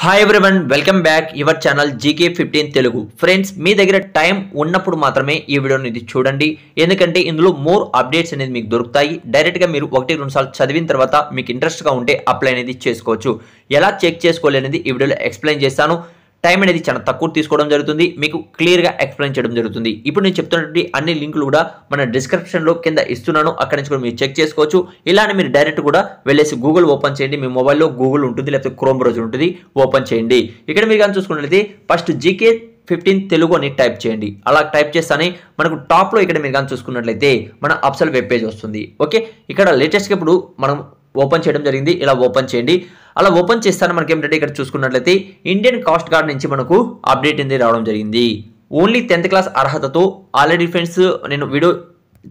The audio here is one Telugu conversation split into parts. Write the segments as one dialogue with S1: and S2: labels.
S1: hi everyone welcome back your channel GK fifteen Telugu friends మీ దగ్గర టైం ఉన్నప్పుడు మాత్రమే ఈ వీడియోని ఇది చూడండి ఎందుకంటే ఇందులో మోర్ అప్డేట్స్ అనేది మీకు దొరుకుతాయి డైరెక్ట్గా మీరు ఒకటి రెండు సార్లు చదివిన తర్వాత మీకు ఇంట్రెస్ట్గా ఉంటే అప్లై అనేది చేసుకోవచ్చు ఎలా చెక్ చేసుకోవాలి అనేది ఈ వీడియోలో ఎక్స్ప్లెయిన్ చేస్తాను టైం అనేది చాలా తక్కువ తీసుకోవడం జరుగుతుంది మీకు క్లియర్గా ఎక్స్ప్లెయిన్ చేయడం జరుగుతుంది ఇప్పుడు నేను చెప్తున్నటువంటి అన్ని లింకులు కూడా మన డిస్క్రిప్షన్లో కింద ఇస్తున్నాను అక్కడి నుంచి కూడా మీరు చెక్ చేసుకోవచ్చు ఇలానే మీరు డైరెక్ట్ కూడా వెళ్ళేసి గూగుల్ ఓపెన్ చేయండి మీ మొబైల్లో గూగుల్ ఉంటుంది లేకపోతే క్రోమ్ బ్రౌజర్ ఉంటుంది ఓపెన్ చేయండి ఇక్కడ మీరు కానీ చూసుకున్నట్లయితే ఫస్ట్ జీకే ఫిఫ్టీన్ తెలుగు అని టైప్ చేయండి అలా టైప్ చేస్తానే మనకు టాప్లో ఇక్కడ మీరు కానీ చూసుకున్నట్లయితే మన అప్సల్ వెబ్ పేజ్ వస్తుంది ఓకే ఇక్కడ లేటెస్ట్గా ఇప్పుడు మనం ఓపెన్ చేయడం జరిగింది ఇలా ఓపెన్ చేయండి అలా ఓపెన్ చేస్తాను మనకి ఏమిటంటే ఇక్కడ చూసుకున్నట్లయితే ఇండియన్ కాస్ట్ గార్డ్ నుంచి మనకు అప్డేట్ అనేది రావడం జరిగింది ఓన్లీ టెన్త్ క్లాస్ అర్హతతో ఆల్రెడీ ఫ్రెండ్స్ నేను వీడియో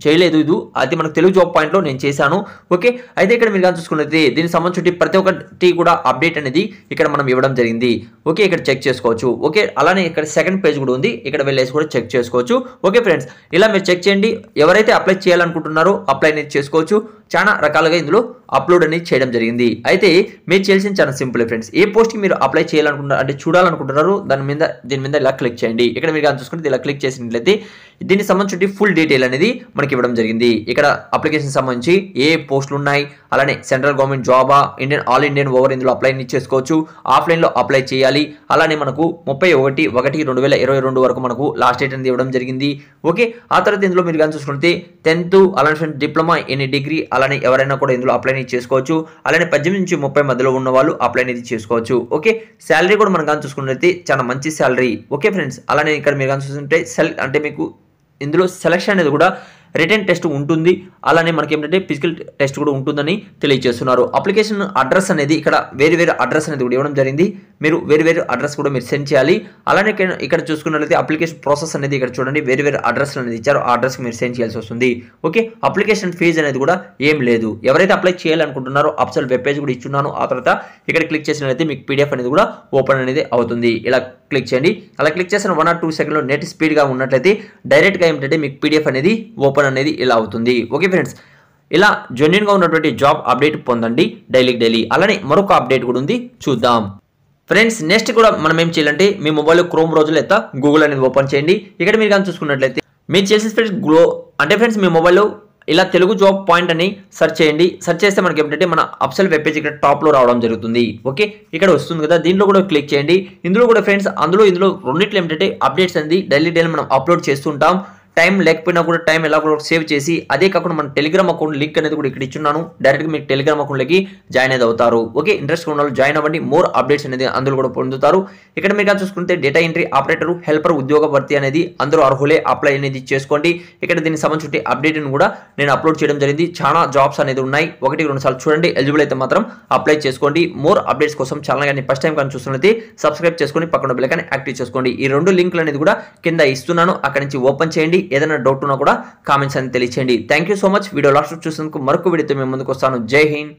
S1: చేయలేదు ఇది అది మనకు తెలుగు జాబ్ పాయింట్లో నేను చేశాను ఓకే అయితే ఇక్కడ మీరు కానీ చూసుకున్నది దీనికి సంబంధించి ప్రతి ఒక్కటి కూడా అప్డేట్ అనేది ఇక్కడ మనం ఇవ్వడం జరిగింది ఓకే ఇక్కడ చెక్ చేసుకోవచ్చు ఓకే అలానే ఇక్కడ సెకండ్ పేజ్ కూడా ఉంది ఇక్కడ వెళ్ళేసి కూడా చెక్ చేసుకోవచ్చు ఓకే ఫ్రెండ్స్ ఇలా మీరు చెక్ చేయండి ఎవరైతే అప్లై చేయాలనుకుంటున్నారో అప్లై అనేది చేసుకోవచ్చు చాలా రకాలుగా ఇందులో అప్లోడ్ అనేది చేయడం జరిగింది అయితే మీరు చేయాల్సింది చాలా సింపుల్ ఫ్రెండ్స్ ఏ పోస్ట్కి మీరు అప్లై చేయాలనుకుంటున్నారు అంటే చూడాలనుకుంటున్నారు దాని మీద దీని మీద ఇలా క్లిక్ చేయండి ఇక్కడ మీరు కానీ చూసుకుంటే ఇలా క్లిక్ చేసినట్లయితే దీనికి సంబంధించి ఫుల్ డీటెయిల్ అనేది మనకి ఇవ్వడం జరిగింది ఇక్కడ అప్లికేషన్ సంబంధించి ఏ పోస్టులు ఉన్నాయి అలానే సెంట్రల్ గవర్నమెంట్ జాబా ఇండియన్ ఆల్ ఇండియన్ ఓవర్ ఇందులో అప్లై చేసుకోవచ్చు ఆఫ్లైన్లో అప్లై చేయాలి అలానే మనకు ముప్పై ఒకటి ఒకటి రెండు వేల ఇరవై రెండు వరకు మనకు లాస్ట్ డేట్ అనేది ఇవ్వడం జరిగింది ఓకే ఆ తర్వాత ఇందులో మీరు కానీ చూసుకుంటే టెన్త్ అలానే డిప్లొమా ఎన్ని డిగ్రీ అలానే ఎవరైనా కూడా ఇందులో అప్లై చేసుకోవచ్చు అలానే పద్దెనిమిది నుంచి ముప్పై మధ్యలో ఉన్న వాళ్ళు అప్లై అనేది చేసుకోవచ్చు ఓకే శాలరీ కూడా మనం కానీ చూసుకున్నట్లయితే చాలా మంచి శాలరీ ఓకే ఫ్రెండ్స్ అలానే ఇక్కడ మీరు కానీ చూసుకుంటే సెల్ అంటే మీకు ఇందులో సెలక్షన్ అనేది కూడా రిటర్న్ టెస్ట్ ఉంటుంది అలానే మనకి ఏంటంటే ఫిజికల్ టెస్ట్ కూడా ఉంటుందని తెలియజేస్తున్నారు అప్లికేషన్ అడ్రస్ అనేది ఇక్కడ వేరు వేరు అడ్రస్ అనేది కూడా ఇవ్వడం జరిగింది మీరు వేరు వేరు అడ్రస్ కూడా మీరు సెండ్ చేయాలి అలానే ఇక్కడ చూసుకున్నట్లయితే అప్లికేషన్ ప్రాసెస్ అనేది ఇక్కడ చూడండి వేరు వేరు అడ్రస్ అనేది ఇచ్చారు ఆ అడ్రస్కి మీరు సెండ్ చేయాల్సి వస్తుంది ఓకే అప్లికేషన్ ఫీజు అనేది కూడా ఏం లేదు ఎవరైతే అప్లై చేయాలనుకుంటున్నారో అప్సల్ వెబ్ పేజ్ కూడా ఇచ్చున్నాను ఆ తర్వాత ఇక్కడ క్లిక్ చేసినట్లయితే మీకు పీడిఎఫ్ అనేది కూడా ఓపెన్ అనేది అవుతుంది ఇలా క్లిక్ చేయండి అలా క్లిక్ చేసిన వన్ ఆర్ టూ సెకండ్లో నెట్ స్పీడ్గా ఉన్నట్లయితే డైరెక్ట్గా ఏమిటంటే మీకు పీడిఎఫ్ అనేది ఓపెన్ అనేది ఇలా అవుతుంది ఓకే ఫ్రెండ్స్ ఇలా జెన్యున్గా ఉన్నటువంటి జాబ్ అప్డేట్ పొందండి డైలీ డైలీ అలానే మరొక అప్డేట్ కూడా ఉంది చూద్దాం ఫ్రెండ్స్ నెక్స్ట్ కూడా మనం ఏం చేయాలంటే మీ మొబైల్లో క్రోమ్ రోజులు అయితే గూగుల్ అనేది ఓపెన్ చేయండి ఇక్కడ మీరు కానీ చూసుకున్నట్లయితే మీరు చేసే ఫ్రెండ్స్ గ్లో అంటే ఫ్రెండ్స్ మీ మొబైల్లో ఇలా తెలుగు జాబ్ పాయింట్ అని సెర్చ్ చేయండి సెర్చ్ చేస్తే మనకి ఏంటంటే మన అప్సల్ వెబ్ పేజ్ ఇక్కడ టాప్లో రావడం జరుగుతుంది ఓకే ఇక్కడ వస్తుంది కదా దీంట్లో కూడా క్లిక్ చేయండి ఇందులో కూడా ఫ్రెండ్స్ అందులో ఇందులో రెండింటిలో ఏంటంటే అప్డేట్స్ అనేది డైలీ డైలీ మనం అప్లోడ్ చేస్తుంటాం టైం లేకపోయినా కూడా టైం ఎలా కూడా సేవ్ చేసి అదే కాకుండా మన టెలిగ్రామ్ అకౌంట్ లింక్ అనేది కూడా ఇక్కడ ఇచ్చున్నాను డైరెక్ట్గా మీకు టెలిగ్రామ్ అకౌంట్లోకి జాయిన్ అయితే అవుతారు ఓకే ఇంట్రెస్ట్ ఉన్న వాళ్ళు జాయిన్ అవ్వండి మోర్ అప్డేట్స్ అనేది అందులో కూడా పొందుతారు ఇక్కడ మీరు చూసుకుంటే డేటా ఎంట్రీ ఆపరేటర్ హెల్పర్ ఉద్యోగ భర్తీ అనేది అందరూ అర్హులే అప్లై అనేది చేసుకోండి ఇక్కడ దీనికి సంబంధించి అప్డేట్ని కూడా నేను అప్లోడ్ చేయడం జరిగింది చాలా జాబ్స్ అనేది ఉన్నాయి ఒకటి రెండు సార్లు చూడండి ఎలిజిబుల్ అయితే మాత్రం అప్లై చేసుకోండి మోర్ అప్డేట్స్ కోసం ఛానల్ కానీ ఫస్ట్ టైం కానీ చూస్తున్నది సబ్స్క్రైబ్ చేసుకొని పక్కన బిల్ కానీ యాక్టివ్ చేసుకోండి ఈ రెండు లింకులు అనేది కూడా కింద ఇస్తున్నాను అక్కడ నుంచి ఓపెన్ చేయండి ఏదైనా డౌట్ ఉన్నా కూడా కామెంట్స్ అని తెలియచేయండి thank you so much video last చూసినందుకు మరొక వీడియోతో మేము ముందుకు వస్తాను జై హింద్